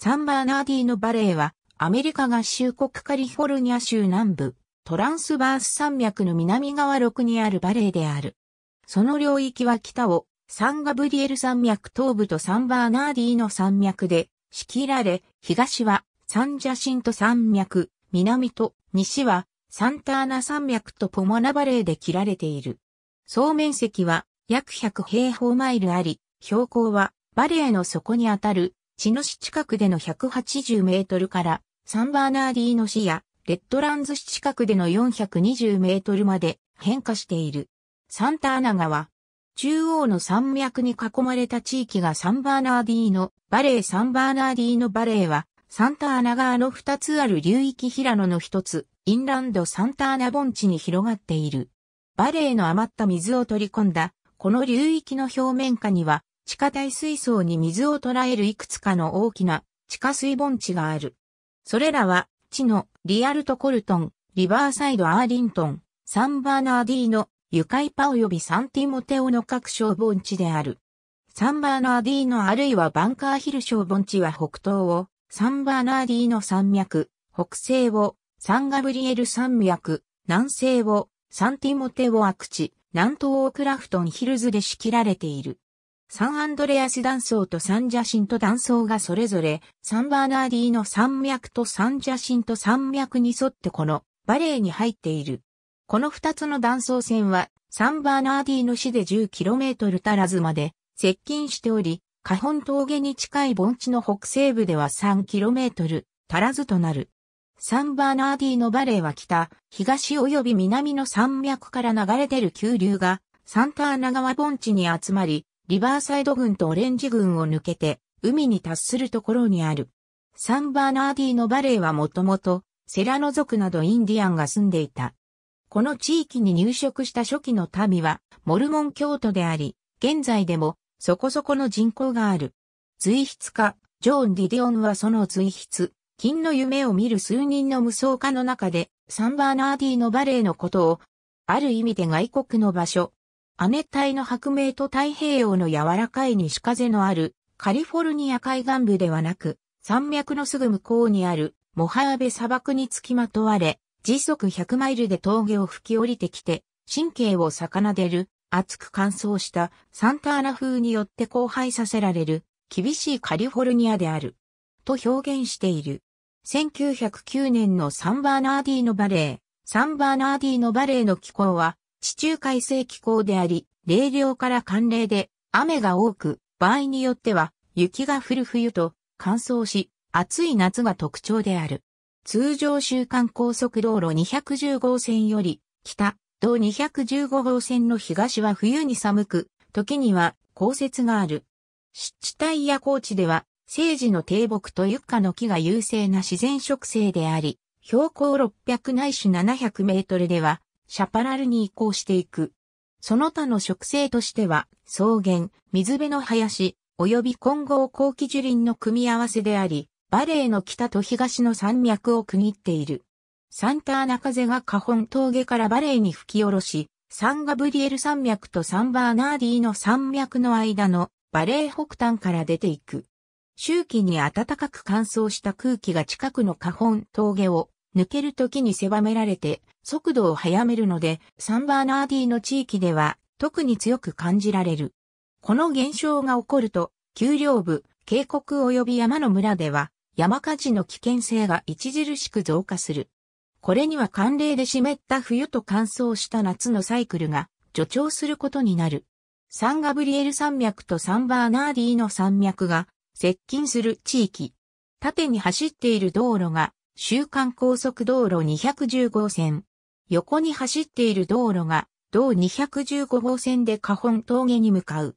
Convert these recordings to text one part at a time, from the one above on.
サンバーナーディーノバレーは、アメリカ合衆国カリフォルニア州南部、トランスバース山脈の南側6にあるバレーである。その領域は北を、サンガブリエル山脈東部とサンバーナーディーノ山脈で、仕切られ、東は、サンジャシント山脈、南と西は、サンターナ山脈とポモナバレーで切られている。総面積は約100平方マイルあり、標高はバレーの底にあたる茅の市近くでの180メートルからサンバーナーディーの市やレッドランズ市近くでの420メートルまで変化している。サンターナ川。中央の山脈に囲まれた地域がサンバーナーディーのバレーサンバーナーディーのバレーは、サンターナ川の2つある流域平野の1つ、インランドサンターナ盆地に広がっている。バレーの余った水を取り込んだ、この流域の表面下には、地下大水槽に水を捉えるいくつかの大きな地下水盆地がある。それらは、地のリアルトコルトン、リバーサイドアーリントン、サンバーナーディーノ、ユカイパ及びサンティモテオの各小盆地である。サンバーナーディーノあるいはバンカーヒル小盆地は北東をサンバーナーディーノ山脈、北西をサンガブリエル山脈、南西をサンティモテオアクチ、南東をクラフトンヒルズで仕切られている。サンアンドレアス断層とサンジャシント断層がそれぞれ、サンバーナーディの山脈とサンジャシント山脈に沿ってこのバレーに入っている。この二つの断層線は、サンバーナーディの市で 10km 足らずまで接近しており、下本峠に近い盆地の北西部では 3km 足らずとなる。サンバーナーディのバレーは北、東及び南の山脈から流れ出る急流が、サンターナ川盆地に集まり、リバーサイド軍とオレンジ軍を抜けて、海に達するところにある。サンバーナーディーのバレーはもともと、セラノ族などインディアンが住んでいた。この地域に入植した初期の民は、モルモン教徒であり、現在でも、そこそこの人口がある。随筆家、ジョーン・ディディオンはその随筆、金の夢を見る数人の無双家の中で、サンバーナーディーのバレーのことを、ある意味で外国の場所、亜熱帯の白明と太平洋の柔らかい西風のあるカリフォルニア海岸部ではなく、山脈のすぐ向こうにあるモハーベ砂漠につきまとわれ、時速100マイルで峠を吹き降りてきて、神経を逆なでる、熱く乾燥したサンターナ風によって荒廃させられる、厳しいカリフォルニアである。と表現している。1909年のサンバーナーディーノバレー、サンバーナーディーノバレーの気候は、地中海性気候であり、冷涼から寒冷で雨が多く、場合によっては雪が降る冬と乾燥し、暑い夏が特徴である。通常週間高速道路210号線より北、道215号線の東は冬に寒く、時には降雪がある。湿地帯や高地では、生地の低木とユッカの木が優勢な自然植生であり、標高600ないし700メートルでは、シャパラルに移行していく。その他の植生としては、草原、水辺の林、及び混合後期樹林の組み合わせであり、バレーの北と東の山脈を区切っている。サンターナ風が花本峠からバレーに吹き下ろし、サンガブリエル山脈とサンバーナーディの山脈の間のバレー北端から出ていく。周期に暖かく乾燥した空気が近くの花本峠を抜ける時に狭められて速度を速めるので、サンバーナーディの地域では特に強く感じられる。この現象が起こると、丘陵部、渓谷及び山の村では、山火事の危険性が著しく増加する。これには寒冷で湿った冬と乾燥した夏のサイクルが助長することになる。サンガブリエル山脈とサンバーナーディの山脈が接近する地域。縦に走っている道路が週間高速道路210号線。横に走っている道路が、同215号線で下本峠に向かう。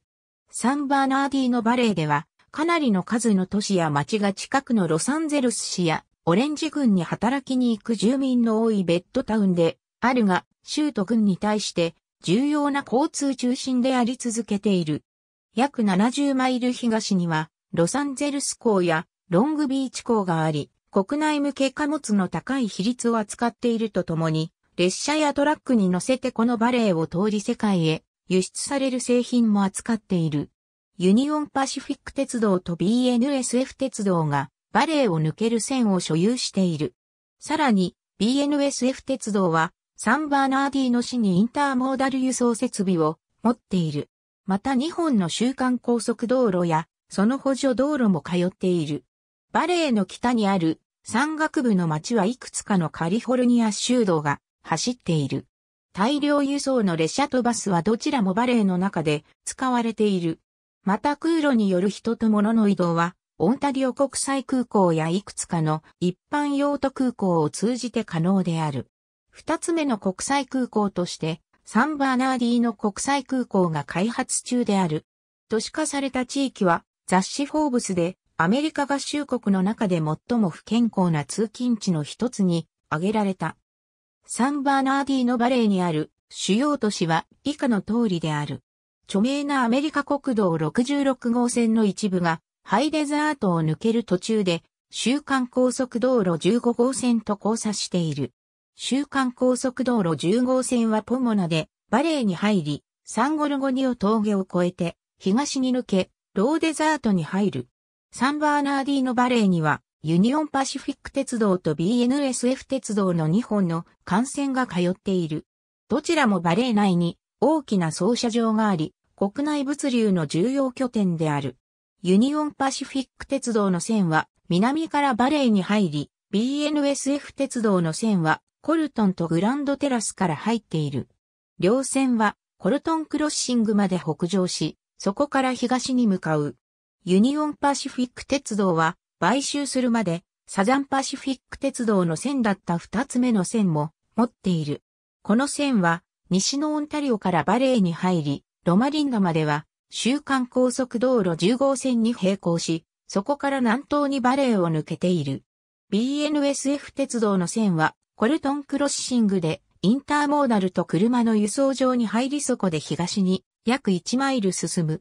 サンバーナーディーバレーでは、かなりの数の都市や町が近くのロサンゼルス市やオレンジ郡に働きに行く住民の多いベッドタウンであるが、州ト郡に対して重要な交通中心であり続けている。約70マイル東にはロサンゼルス港やロングビーチ港があり、国内向け貨物の高い比率を扱っているとともに、列車やトラックに乗せてこのバレーを通り世界へ輸出される製品も扱っている。ユニオンパシフィック鉄道と BNSF 鉄道がバレーを抜ける線を所有している。さらに BNSF 鉄道はサンバーナーディー市にインターモーダル輸送設備を持っている。また日本の週間高速道路やその補助道路も通っている。バレーの北にある山岳部の町はいくつかのカリフォルニア州道が走っている。大量輸送の列車とバスはどちらもバレーの中で使われている。また空路による人と物の移動は、オンタリオ国際空港やいくつかの一般用途空港を通じて可能である。二つ目の国際空港として、サンバーナーディーの国際空港が開発中である。都市化された地域は雑誌フォーブスでアメリカ合衆国の中で最も不健康な通勤地の一つに挙げられた。サンバーナーディーのバレーにある主要都市は以下の通りである。著名なアメリカ国道66号線の一部がハイデザートを抜ける途中で週間高速道路15号線と交差している。週間高速道路10号線はポモナでバレーに入り、サンゴルゴニオ峠を越えて東に抜け、ローデザートに入る。サンバーナーディーノバレーには、ユニオンパシフィック鉄道と BNSF 鉄道の2本の幹線が通っている。どちらもバレー内に大きな操車場があり、国内物流の重要拠点である。ユニオンパシフィック鉄道の線は南からバレーに入り、BNSF 鉄道の線はコルトンとグランドテラスから入っている。両線はコルトンクロッシングまで北上し、そこから東に向かう。ユニオンパシフィック鉄道は、買収するまで、サザンパシフィック鉄道の線だった二つ目の線も持っている。この線は、西のオンタリオからバレーに入り、ロマリンガまでは、週間高速道路10号線に並行し、そこから南東にバレーを抜けている。BNSF 鉄道の線は、コルトンクロッシングで、インターモーダルと車の輸送場に入りそこで東に、約1マイル進む。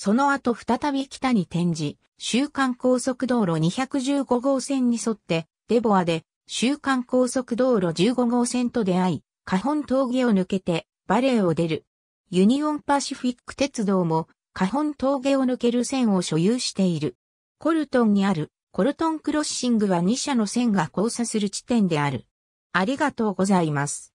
その後再び北に転じ、週間高速道路215号線に沿って、デボアで、週間高速道路15号線と出会い、下本峠を抜けて、バレーを出る。ユニオンパシフィック鉄道も、下本峠を抜ける線を所有している。コルトンにある、コルトンクロッシングは2社の線が交差する地点である。ありがとうございます。